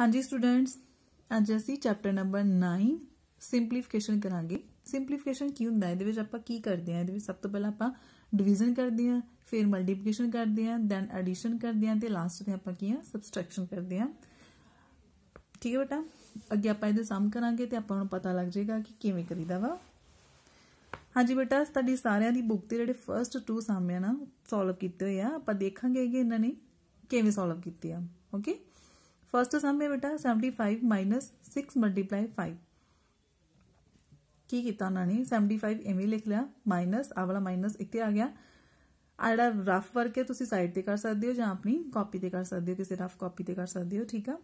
ਹਾਂਜੀ ਸਟੂਡੈਂਟਸ ਅੱਜ ਅਸੀਂ ਚੈਪਟਰ ਨੰਬਰ 9 ਸਿੰਪਲੀਫਿਕੇਸ਼ਨ ਕਰਾਂਗੇ ਸਿੰਪਲੀਫਿਕੇਸ਼ਨ ਕੀ ਹੁੰਦਾ ਹੈ ਇਹਦੇ ਵਿੱਚ ਆਪਾਂ ਕੀ ਕਰਦੇ ਆ ਇਹਦੇ ਵਿੱਚ ਸਭ ਤੋਂ ਪਹਿਲਾਂ ਆਪਾਂ ਡਿਵੀਜ਼ਨ ਕਰਦੇ ਆ ਫਿਰ ਮਲਟੀਪਲੀਕੇਸ਼ਨ ਕਰਦੇ ਆ ਦੈਨ ਐਡੀਸ਼ਨ ਕਰਦੇ ਆ ਤੇ ਲਾਸਟ ਤੇ ਆਪਾਂ ਕੀ ਆ ਸਬਸਟ੍ਰੈਕਸ਼ਨ ਕਰਦੇ ਆ ਠੀਕ ਹੈ ਬੇਟਾ ਅੱਗੇ ਆਪਾਂ ਇਹਦੇ ਸਮ ਕਰਾਂਗੇ ਤੇ ਆਪਾਂ ਨੂੰ ਪਤਾ ਲੱਗ ਜਾਏਗਾ ਕਿ ਕਿਵੇਂ ਕਰੀਦਾ ਵਾ ਹਾਂਜੀ ਬੇਟਾ ਤੁਹਾਡੀ ਸਾਰਿਆਂ ਦੀ ਬੁੱਕ ਤੇ ਜਿਹੜੇ ਫਰਸਟ ਟੂ ਸਾਹਮਣੇ ਨਾ ਸੋਲਵ ਕੀਤੇ ਹੋਏ ਆ ਆਪਾਂ ਦੇਖਾਂਗੇ ਕਿ ਇਹਨਾਂ ਨੇ ਕਿਵੇਂ ਸੋਲਵ ਕੀਤੇ ਆ ਓਕੇ फर्स्ट तो सम है बेटा seventy five minus six multiply five की किया उन्होंने सैवनटी फाइव इवें लिख लिया माइनस आ वाला माइनस इतने तो आ गया आ रफ वर्क है तुम साइड पर कर सकते हो ज अपनी कॉपी पर कर सकते हो किसी रफ कॉपी कर सकते हो ठीक है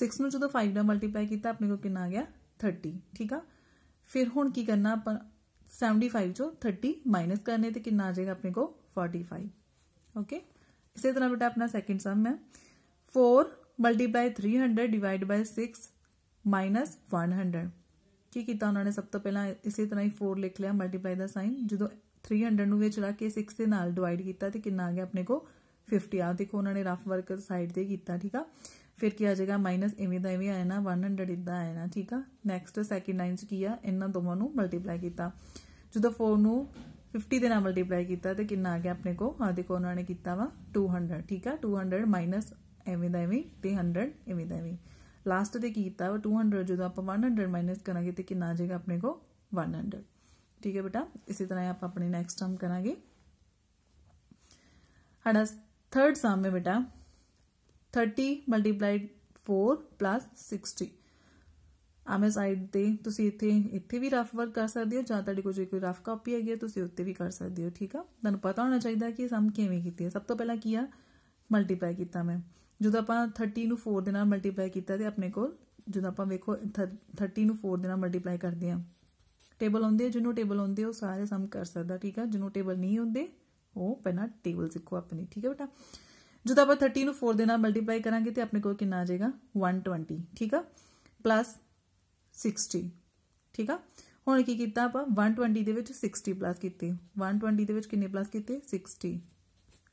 सिक्स में जो फाइव का मल्टीप्लाई किया अपने को कि आ गया थर्टी ठीक है फिर हूँ की करना अपना सैवनटी फाइव चो थर्टी माइनस करने तो कि आ जाएगा अपने को फोर्टी फाइव ओके इसे तरह बेटा अपना सैकेंड सम है four by 300 divide by 6 minus 100 ਕੀ ਕੀਤਾ ਉਹਨਾਂ ਨੇ ਸਭ ਤੋਂ ਪਹਿਲਾਂ ਇਸੇ ਤਰ੍ਹਾਂ ਹੀ 4 ਲਿਖ ਲਿਆ ਮਲਟੀਪਲਾਈ ਦਾ ਸਾਈਨ ਜਦੋਂ 300 ਨੂੰ ਵਿੱਚ ਰੱਖ ਕੇ 6 ਦੇ ਨਾਲ ਡਿਵਾਈਡ ਕੀਤਾ ਤੇ ਕਿੰਨਾ ਆ ਗਿਆ ਆਪਣੇ ਕੋ 50 ਆ ਦੇਖੋ ਉਹਨਾਂ ਨੇ ਰਫ ਵਰਕ ਸਾਈਡ ਤੇ ਕੀਤਾ ਠੀਕ ਆ ਫਿਰ ਕੀ ਆ ਜਾਏਗਾ ਮਾਈਨਸ ਐਵੇਂ ਦਾ ਐਵੇਂ ਆਇਆ ਨਾ 100 ਇਦਾਂ ਆਇਆ ਨਾ ਠੀਕ ਆ ਨੈਕਸਟ ਸੈਕਿੰਡ ਲਾਈਨ 'ਚ ਕੀ ਆ ਇਹਨਾਂ ਦੋਵਾਂ ਨੂੰ ਮਲਟੀਪਲਾਈ ਕੀਤਾ ਜਦੋਂ 4 ਨੂੰ 50 ਦੇ ਨਾਲ ਮਲਟੀਪਲਾਈ ਕੀਤਾ ਤੇ ਕਿੰਨਾ ਆ ਗਿਆ ਆਪਣੇ ਕੋ ਆ ਦੇਖੋ ਉਹਨਾਂ ਨੇ ਕੀਤਾ ਵਾ 200 ਠੀਕ ਆ 200 ਮਾਈਨਸ එමි हंड्रड एमी दैमी लास्ट देखिए कितना है टू हंड्रड जो तो आप वन हंड्रड माइनस करा तो कि आ जाएगा अपने को वन हंड्रड ठीक है बेटा इसी तरह आप अपने नैक्सट सम करा हाँ थर्ड सम है बेटा thirty multiplied four plus sixty ਆਵੇਂ साइड ਤੇ तुम इतने इतने भी रफ वर्क कर ਸਕਦੇ ਹੋ ਜਾਂ कोई रफ कॉपी हैगी ਰਫ ਕਾਪੀ ਹੈਗੀ ਹੈ ਤੁਸੀਂ ਉੱਤੇ ਵੀ ਕਰ ਸਕਦੇ ਹੋ ਠੀਕ ਆ ਤੁਹਾਨੂੰ ਪਤਾ ਹੋਣਾ ਚਾਹੀਦਾ ਕਿ ਸਮ ਕਿਵੇਂ ਕੀਤੀ ਹੈ ਸਭ ਤੋਂ ਜਦੋਂ ਆਪਾਂ 30 ਨੂੰ 4 ਦੇ ਨਾਲ ਮਲਟੀਪਲਾਈ ਕੀਤਾ ਤੇ ਆਪਣੇ ਕੋਲ ਜਦੋਂ ਆਪਾਂ ਵੇਖੋ 30 ਨੂੰ 4 ਦੇ ਨਾਲ ਮਲਟੀਪਲਾਈ ਕਰਦੇ ਆ ਟੇਬਲ ਆਉਂਦੇ ਜਿਹਨੂੰ ਟੇਬਲ ਆਉਂਦੇ ਉਹ ਸਾਰੇ ਸਮ ਕਰ ਸਕਦਾ ਠੀਕ ਆ ਜਿਹਨੂੰ ਟੇਬਲ ਨਹੀਂ ਹੁੰਦੇ ਉਹ ਪਹਿਲਾਂ ਟੇਬਲ ਸਿੱਖੋ ਆਪਣੀ ਠੀਕ ਹੈ ਬੇਟਾ ਜਦੋਂ ਆਪਾਂ 30 ਨੂੰ 4 ਦੇ ਨਾਲ ਮਲਟੀਪਲਾਈ ਕਰਾਂਗੇ ਤੇ ਆਪਣੇ ਕੋਲ ਕਿੰਨਾ ਆ ਜਾਏਗਾ 120 ਠੀਕ ਆ ਪਲੱਸ 60 ਠੀਕ ਆ ਹੁਣ ਕੀ ਕੀਤਾ ਆਪਾਂ 120 ਦੇ ਵਿੱਚ 60 ਪਲੱਸ ਕੀਤੇ 120 ਦੇ ਵਿੱਚ ਕਿੰਨੇ ਪਲੱਸ ਕੀਤੇ 60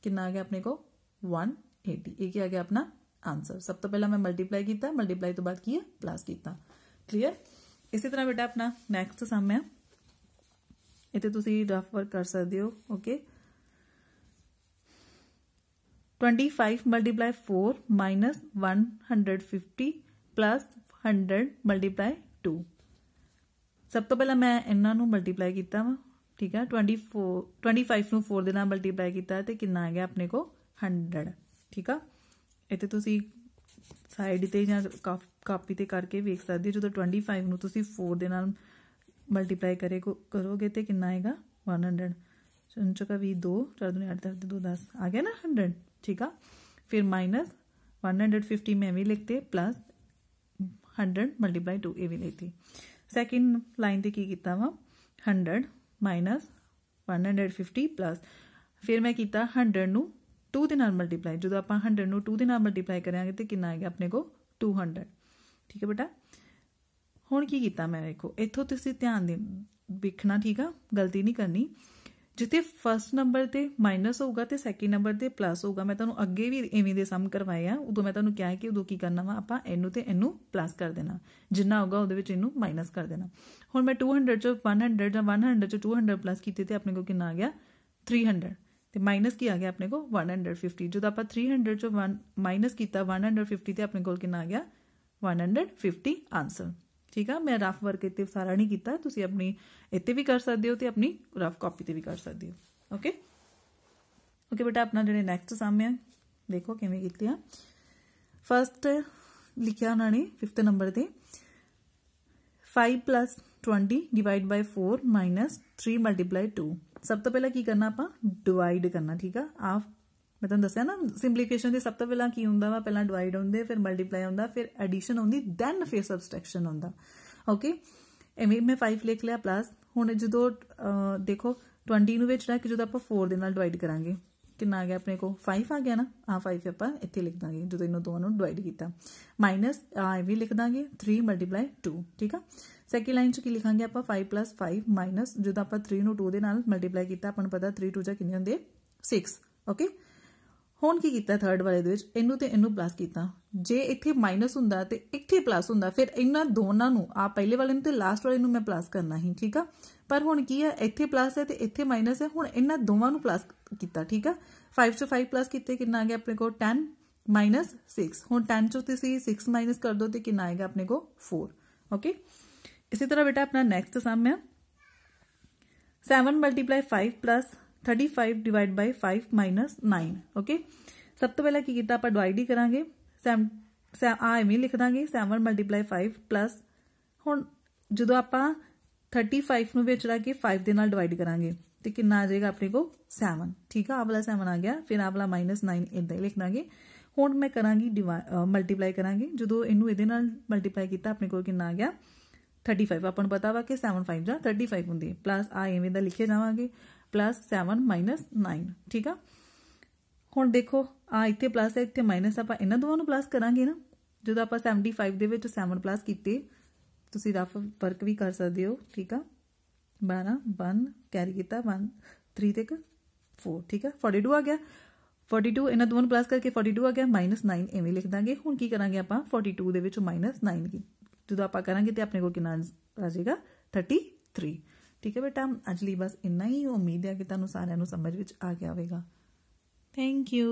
ਕਿੰਨਾ ਆ ਗਿਆ ਆਪਣੇ ਕੋਲ 1 80 ਇਹ ਕੀ ਆ ਗਿਆ ਆਪਣਾ ਆਨਸਰ ਸਭ ਤੋਂ ਪਹਿਲਾਂ ਮੈਂ ਮਲਟੀਪਲਾਈ ਕੀਤਾ ਮਲਟੀਪਲਾਈ ਤੋਂ ਬਾਅਦ ਕੀ ਹੈ ਪਲੱਸ ਕੀਤਾ ਕਲੀਅਰ ਇਸੇ ਤਰ੍ਹਾਂ ਬੇਟਾ ਆਪਣਾ ਨੈਕਸਟ ਸਮ ਹੈ ਇੱਥੇ ਤੁਸੀਂ ਰਫ ਵਰਕ ਕਰ ਸਕਦੇ ਹੋ okay 25 multiply 4 minus 150 plus 100 multiply 2 ਸਭ ਤੋਂ ਪਹਿਲਾਂ ਮੈਂ ਇਹਨਾਂ ਨੂੰ ਮਲਟੀਪਲਾਈ ਕੀਤਾ ਵਾ ਠੀਕ ਆ 24 25 ਨੂੰ 4 ਦੇ ਨਾਲ ਮਲਟੀਪਲਾਈ ਕੀਤਾ ਤੇ ਕਿੰਨਾ ਆ ਗਿਆ ਆਪਣੇ ਕੋ 100 ਠੀਕ ਆ ਇਹ ਤੇ ਤੁਸੀਂ ਸਾਈਡ ਤੇ ਜਾਂ ਕਾਪੀ ਤੇ ਕਰਕੇ ਵੇਖ ਸਕਦੇ ਹੋ ਜਦੋਂ 25 ਨੂੰ ਤੁਸੀਂ 4 ਦੇ ਨਾਲ ਮਲਟੀਪਲਾਈ ਕਰੇ ਕਰੋਗੇ ਤੇ ਕਿੰਨਾ ਆਏਗਾ 100 ਸੁਣ ਚੁੱਕਾ ਵੀ 2 4 2 8 10 2 10 ਆ ਗਿਆ ਨਾ 100 ठीक है फिर माइनस 150 में भी लिखते प्लस 100 मल्टीप्लाई टू ए भी लिखती सैकेंड लाइन से की किया वा hundred minus one hundred fifty plus फिर मैं किया हंड्रड न 2 ਦੇ ਨਾਲ ਮਲਟੀਪਲਾਈ ਜਦੋਂ ਆਪਾਂ 100 ਨੂੰ 2 ਦੇ ਨਾਲ ਮਲਟੀਪਲਾਈ ਕਰਾਂਗੇ ਤੇ ਕਿੰਨਾ ਆਏਗਾ ਆਪਣੇ ਕੋ 200 ਠੀਕ ਹੈ ਬੇਟਾ ਹੁਣ ਕੀ ਕੀਤਾ ਮੈਂ ਵੇਖੋ ਇੱਥੋਂ ਤੁਸੀਂ ਧਿਆਨ ਦੇ ਵੇਖਣਾ ਠੀਕ ਆ ਗਲਤੀ ਨਹੀਂ ਕਰਨੀ ਜਿੱਥੇ ਫਰਸਟ ਨੰਬਰ ਤੇ ਮਾਈਨਸ ਹੋਊਗਾ ਤੇ ਸੈਕਿੰਡ ਨੰਬਰ ਤੇ ਪਲੱਸ ਹੋਊਗਾ ਮੈਂ ਤੁਹਾਨੂੰ ਅੱਗੇ ਵੀ ਐਵੇਂ ਦੇ ਸਮ ਕਰਵਾਏ ਆ ਉਦੋਂ ਮੈਂ ਤੁਹਾਨੂੰ ਕਿਹਾ ਕਿ ਉਦੋਂ ਕੀ ਕਰਨਾ ਵਾ ਆਪਾਂ ਇਹਨੂੰ ਤੇ ਇਹਨੂੰ ਪਲੱਸ ਕਰ ਦੇਣਾ ਜਿੰਨਾ ਹੋਊਗਾ ਉਹਦੇ ਵਿੱਚ ਇਹਨੂੰ ਮਾਈਨਸ ਕਰ ਦੇਣਾ ਹੁਣ ਮੈਂ 200 ਚੋਂ 100 ਜਾਂ 100 ਚੋਂ 200 ਪਲੱਸ ਕੀਤੇ ਤੇ ਆਪਣੇ ਕੋਲ ਕਿੰਨਾ ਆ ਗਿਆ 300 तो माइनस किया गया अपने को 150 जो तो आप 300 जो माइनस किया 150 थे अपने को कि आ गया 150 आंसर ठीक है मैं रफ वर्क इतने सारा नहीं किया अपनी इतने भी कर सकते हो तो अपनी रफ कॉपी से भी कर सकते हो ओके ओके बेटा अपना जो नैक्सट सामने देखो किमें की फस्ट लिखा उन्होंने फिफ्थ नंबर से five plus twenty divide by four minus three multiply two ਸਭ ਤੋਂ ਪਹਿਲਾਂ ਕੀ ਕਰਨਾ ਆਪਾਂ ਡਿਵਾਈਡ ਕਰਨਾ ਠੀਕ ਆ ਆ ਮੈਂ ਤੁਹਾਨੂੰ ਦੱਸਿਆ ਨਾ ਸਿੰਪਲੀਫਿਕੇਸ਼ਨ ਦੇ ਸਭ ਤੋਂ ਪਹਿਲਾਂ ਕੀ ਹੁੰਦਾ ਵਾ ਪਹਿਲਾਂ ਡਿਵਾਈਡ ਹੁੰਦੇ ਫਿਰ ਮਲਟੀਪਲਾਈ ਹੁੰਦਾ ਫਿਰ ਐਡੀਸ਼ਨ ਹੁੰਦੀ ਦੈਨ ਫਿਰ ਸਬਸਟ੍ਰੈਕਸ਼ਨ ਹੁੰਦਾ ਓਕੇ ਐਵੇਂ ਮੈਂ 5 ਲਿਖ ਲਿਆ ਪਲੱਸ ਹੁਣ ਜਦੋਂ ਦੇਖੋ 20 ਨੂੰ ਵਿੱਚ ਰੱਖ ਕਿ ਜਦੋਂ ਆਪਾਂ 4 ਦੇ ਨਾਲ ਡਿਵਾਈਡ ਕਰਾਂਗੇ 3 ਆ ਗਿਆ ਆਪਣੇ ਕੋ 5 ਆ ਗਿਆ ਨਾ ਆ 5 ਆਪਾਂ ਇੱਥੇ ਲਿਖ ਦਾਂਗੇ ਜਦੋਂ ਇਹਨੂੰ ਦੋਵਾਂ ਨੂੰ ਡਿਵਾਈਡ ਕੀਤਾ ਮਾਈਨਸ ਆ ਵੀ ਲਿਖ ਦਾਂਗੇ 3 2 ਠੀਕ ਆ ਸੈਕਿੰਡ ਲਾਈਨ ਚ ਕੀ ਲਿਖਾਂਗੇ ਆਪਾਂ 5 5 ਮਾਈਨਸ ਜਦੋਂ ਆਪਾਂ 3 ਨੂੰ 2 ਦੇ ਨਾਲ ਮਲਟੀਪਲਾਈ ਕੀਤਾ ਆਪਾਂ ਨੂੰ ਪਤਾ 3 2 ਜਾਂ ਕਿੰਨੇ ਹੁੰਦੇ 6 ਓਕੇ ਹੁਣ ਕੀ ਕੀਤਾ ਥਰਡ ਵਾਲੇ ਦੇ ਵਿੱਚ ਇਹਨੂੰ ਤੇ ਇਹਨੂੰ ਪਲੱਸ ਕੀਤਾ ਜੇ ਇੱਥੇ ਮਾਈਨਸ ਹੁੰਦਾ ਤੇ ਇੱਥੇ ਪਲੱਸ ਹੁੰਦਾ ਫਿਰ ਇਹਨਾਂ ਦੋਨਾਂ ਨੂੰ ਆ ਪਹਿਲੇ ਵਾਲੇ ਨੂੰ ਤੇ ਲਾਸਟ ਵਾਲੇ ਨੂੰ ਮੈਂ ਪਲੱਸ ਕਰਨਾ ਹੀ ਠੀਕ ਆ ਪਰ ਹੁਣ ਕੀ ਹੈ ਇੱਥੇ ਪਲੱਸ ਹੈ ਤੇ ਇੱਥੇ ਮਾਈਨਸ ਹੈ ਹੁਣ ਇਹਨਾਂ ਦੋਵਾਂ ਨੂੰ ਪਲੱਸ ਕੀਤਾ ਠੀਕ ਆ 5 ਚੋਂ 5 ਪਲੱਸ ਕੀਤੇ ਕਿੰਨਾ ਆ ਗਿਆ ਆਪਣੇ ਕੋਲ 10 ਮਾਈਨਸ 6 ਹੁਣ 10 ਚੋਂ ਤੁਸੀਂ 6 ਮਾਈਨਸ ਕਰ ਦੋ ਤੇ ਕਿੰਨਾ ਆਏਗਾ ਆਪਣੇ ਕੋਲ 4 ਓਕੇ ਇਸੇ ਤਰ੍ਹਾਂ ਬੇਟਾ ਆਪਣਾ ਨੈਕਸਟ ਸਮ ਹੈ 7 5 35 ਡਿਵਾਈਡ ਬਾਈ 5 9 ਓਕੇ ਸਭ ਤੋਂ ਪਹਿਲਾਂ ਕੀ ਕੀਤਾ ਆਪਾਂ ਡਿਵਾਈਡ ਹੀ ਕਰਾਂਗੇ 7 ਆ ਐਵੇਂ ਲਿਖ ਦਾਂਗੇ 7 ਮਲਟੀਪਲਾਈ 5 ਪਲੱਸ ਹੁਣ ਜਦੋਂ ਆਪਾਂ 35 ਨੂੰ ਵਿੱਚ ਲਾ ਕੇ 5 ਦੇ ਨਾਲ ਡਿਵਾਈਡ ਕਰਾਂਗੇ ਤੇ ਕਿੰਨਾ ਆ ਜਾਏਗਾ ਆਪਣੇ ਕੋਲ 7 ਠੀਕ ਆ ਆ ਵਾਲਾ 7 ਆ ਗਿਆ ਫਿਰ ਆ ਵਾਲਾ -9 ਇਦਾਂ ਹੀ ਲਿਖ ਹੁਣ ਮੈਂ ਕਰਾਂਗੀ ਮਲਟੀਪਲਾਈ ਕਰਾਂਗੇ ਜਦੋਂ ਇਹਨੂੰ ਇਹਦੇ ਨਾਲ ਮਲਟੀਪਲਾਈ ਕੀਤਾ ਆਪਣੇ ਕੋਲ ਕਿੰਨਾ ਆ ਗਿਆ 35 ਆਪਾਂ ਨੂੰ ਪਤਾ ਵਾ ਕਿ 7 5 ਜਾਂ 35 ਹੁੰਦੀ ਹੈ ਪਲੱਸ ਆ ਐਵੇਂ ਦਾ ਲਿਖਿਆ ਜਾਵਾਂਗੇ ਪਲੱਸ 7 9 ਠੀਕ ਆ ਹੁਣ ਦੇਖੋ ਆ ਇੱਥੇ ਪਲੱਸ ਹੈ ਇੱਥੇ ਮਾਈਨਸ ਆਪਾਂ ਇਹਨਾਂ ਦੋਵਾਂ ਨੂੰ ਪਲੱਸ ਕਰਾਂਗੇ ਨਾ ਜਦੋਂ ਆਪਾਂ 75 ਦੇ ਵਿੱਚ 7 ਪਲੱਸ ਕੀਤੇ ਤੁਸੀਂ ਰਫ ਵਰਕ ਵੀ ਕਰ ਸਕਦੇ ਹੋ ਠੀਕ ਆ 12 1 ਕੈਰੀ ਕੀਤਾ 1 3 ਤੱਕ 4 ਠੀਕ ਆ 42 ਆ ਗਿਆ 42 ਇਹਨਾਂ ਦੋਵਾਂ ਨੂੰ ਪਲੱਸ ਕਰਕੇ 42 ਆ ਗਿਆ -9 ਐਵੇਂ ਲਿਖ ਦਾਂਗੇ ਹੁਣ ਕੀ ਕਰਾਂਗੇ ਆਪਾਂ 42 ਦੇ ਵਿੱਚ -9 ਕੀ ਜਦੋਂ ਆਪਾਂ ਕਰਾਂਗੇ ਤੇ ਆਪਣੇ ਕੋਲ ਕਿੰਨਾ ਆ ਜਾਏਗਾ 33 ਠੀਕ ਹੈ ਬੇਟਾ ਅੱਜ ਲਈ ਬਸ ਇੰਨਾ ਹੀ ਉਮੀਦ ਹੈ ਕਿ ਤੁਹਾਨੂੰ ਸਾਰਿਆਂ ਨੂੰ ਸਮਝ ਵਿੱਚ ਆ ਗਿਆ ਹੋਵੇਗਾ ਥੈਂਕ ਯੂ